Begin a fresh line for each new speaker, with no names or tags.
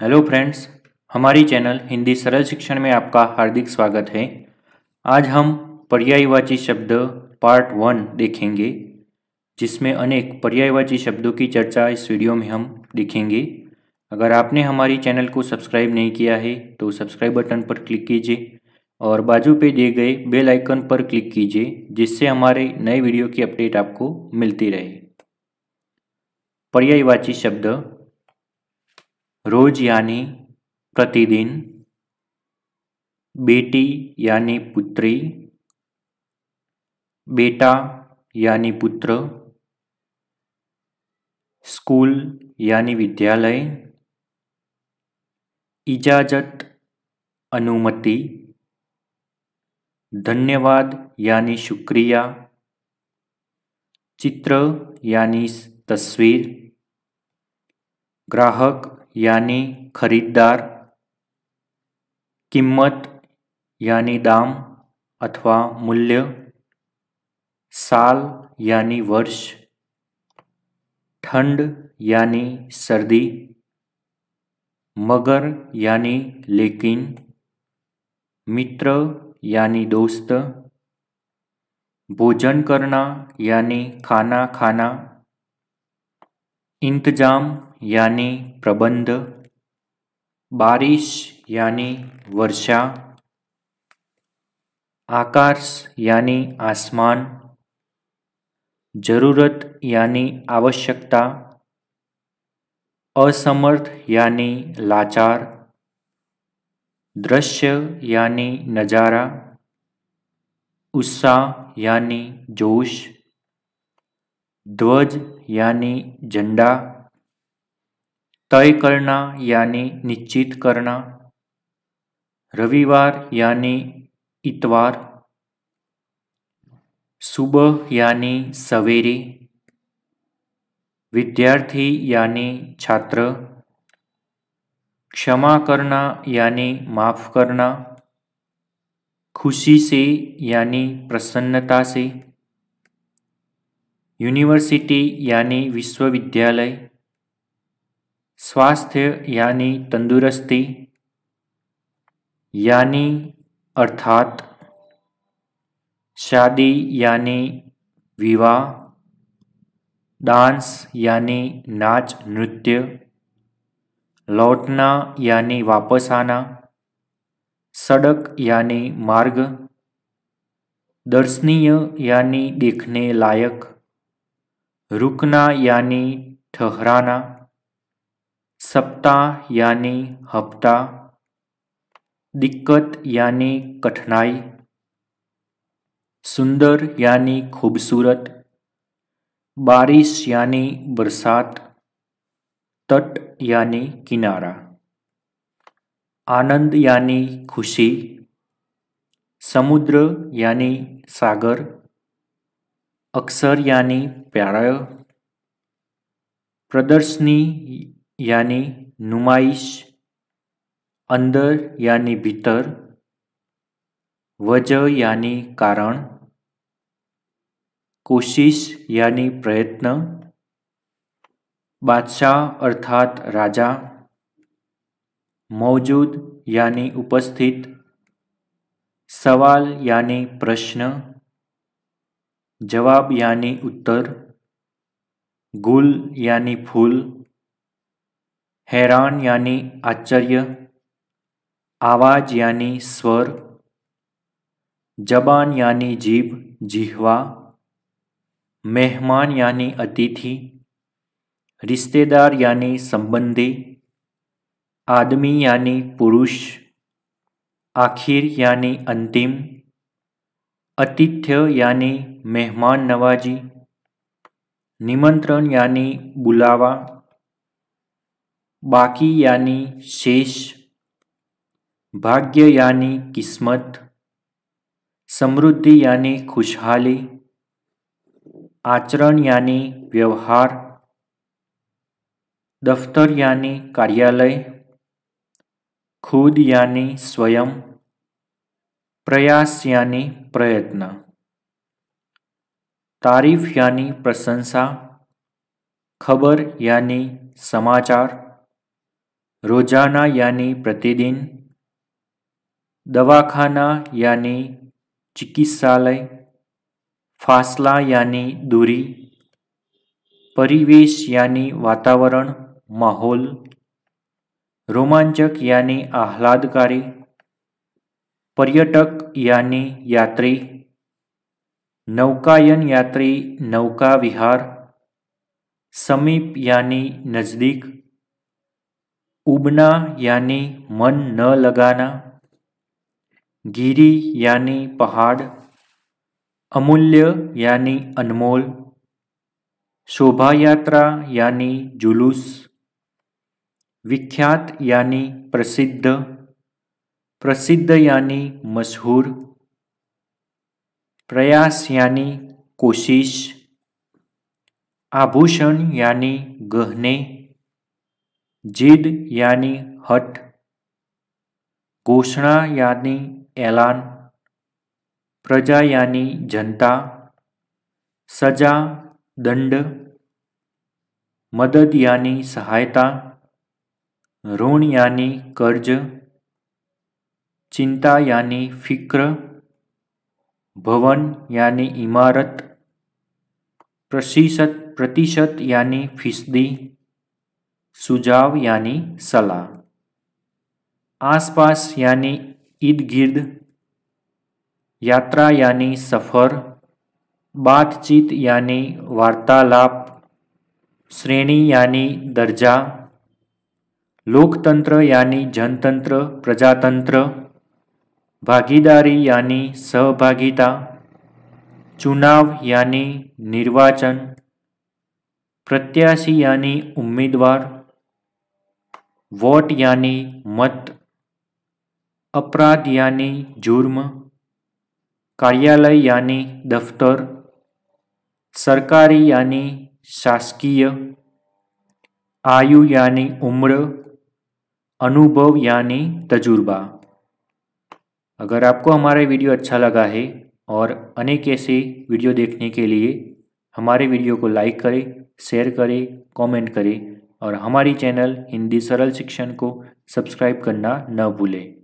hello friends हमारी channel Hindi Saral Shikshan में आपका हार्दिक स्वागत है आज हम पर्यायवाची शब्द पार्ट वन देखेंगे जिसमें अनेक पर्यायवाची शब्दों की चर्चा इस वीडियो में हम देखेंगे अगर आपने हमारी चैनल को सब्सक्राइब नहीं किया है तो सब्सक्राइब बटन पर क्लिक कीजिए और बाजू पे दिए गए बेल आइकन पर क्लिक कीजिए जिससे हमारे नए वीडियो की अपडेट आपको मिलती रहे पर्यायवाची शब्द रोज यानी प्रतिदिन बेटी यानी पुत्री बेटा यानी पुत्र स्कूल यानी विद्यालय इजाजत अनुमति धन्यवाद यानी शुक्रिया चित्र यानी तस्वीर ग्राहक यानी खरीददार कीमत यानी दाम अथवा मूल्य साल यानी वर्ष ठंड यानी सर्दी मगर यानी लेकिन मित्र यानी दोस्त भोजन करना यानी खाना खाना इंतजाम यानी प्रबंध बारिश यानी वर्षा आकाश यानी आसमान जरूरत यानी आवश्यकता असमर्थ यानी लाचार दृश्य यानी नज़ारा उत्साह यानी जोश ध्वज यानी झंडा तय करना यानी निश्चित करना रविवार यानी इतवार सुबह यानी सवेरे विद्यार्थी यानी छात्र क्षमा करना यानी माफ़ करना खुशी से यानी प्रसन्नता से यूनिवर्सिटी यानी विश्वविद्यालय स्वास्थ्य यानी तंदुरुस्ती यानी अर्थात शादी यानी विवाह डांस यानी नाच नृत्य लौटना यानी वापस आना सड़क यानी मार्ग दर्शनीय यानी देखने लायक रुकना यानी ठहराना सप्ताह यानी हफ्ता दिक्कत यानी कठिनाई सुंदर यानी खूबसूरत बारिश यानी बरसात तट यानी किनारा आनंद यानी खुशी समुद्र यानी सागर अक्सर यानी प्यार प्रदर्शनी यानी नुमाइश अंदर यानी भीतर वजह यानी कारण कोशिश यानी प्रयत्न बादशाह अर्थात राजा मौजूद यानी उपस्थित सवाल यानी प्रश्न जवाब यानी उत्तर गुल यानी फूल हैरान यानी आश्चर्य आवाज यानी स्वर जबान यानी जीभ जिहवा मेहमान यानी अतिथि रिश्तेदार यानी संबंधी आदमी यानी पुरुष आखिर यानी अंतिम अतिथ्य यानी मेहमान नवाजी निमंत्रण यानी बुलावा बाकी यानी शेष भाग्य यानी किस्मत समृद्धि यानी खुशहाली आचरण यानी व्यवहार दफ्तर यानी कार्यालय खुद यानी स्वयं प्रयास यानी प्रयत्न तारीफ यानी प्रशंसा खबर यानी समाचार रोजाना यानी प्रतिदिन दवाखाना यानी चिकित्सालय फासला यानी दूरी परिवेश यानी वातावरण माहौल रोमांचक यानी आह्लादकारी पर्यटक यानी यात्री नौकायन यात्री नौका विहार समीप यानी नज़दीक उबना यानी मन न लगाना गिरी यानी पहाड़ अमूल्य यानी अनमोल शोभा यात्रा यानी जुलूस विख्यात यानी प्रसिद्ध प्रसिद्ध यानी मशहूर प्रयास यानी कोशिश आभूषण यानी गहने जिद यानी हट घोषणा यानी ऐलान प्रजा यानी जनता सजा दंड मदद यानी सहायता ऋण यानी कर्ज चिंता यानी फिक्र भवन यानी इमारत प्रतिशत प्रतिशत यानी फीसदी सुझाव यानी सलाह आसपास यानी इर्द गिर्द यात्रा यानी सफ़र बातचीत यानी वार्तालाप श्रेणी यानी दर्जा लोकतंत्र यानी जनतंत्र प्रजातंत्र भागीदारी यानी सहभागिता चुनाव यानी निर्वाचन प्रत्याशी यानी उम्मीदवार वोट यानी मत अपराध यानी जुर्म कार्यालय यानी दफ्तर सरकारी यानी शासकीय आयु यानी उम्र अनुभव यानी तजुर्बा अगर आपको हमारा वीडियो अच्छा लगा है और अनेक ऐसे वीडियो देखने के लिए हमारे वीडियो को लाइक करें शेयर करें कमेंट करें और हमारी चैनल हिंदी सरल शिक्षण को सब्सक्राइब करना न भूलें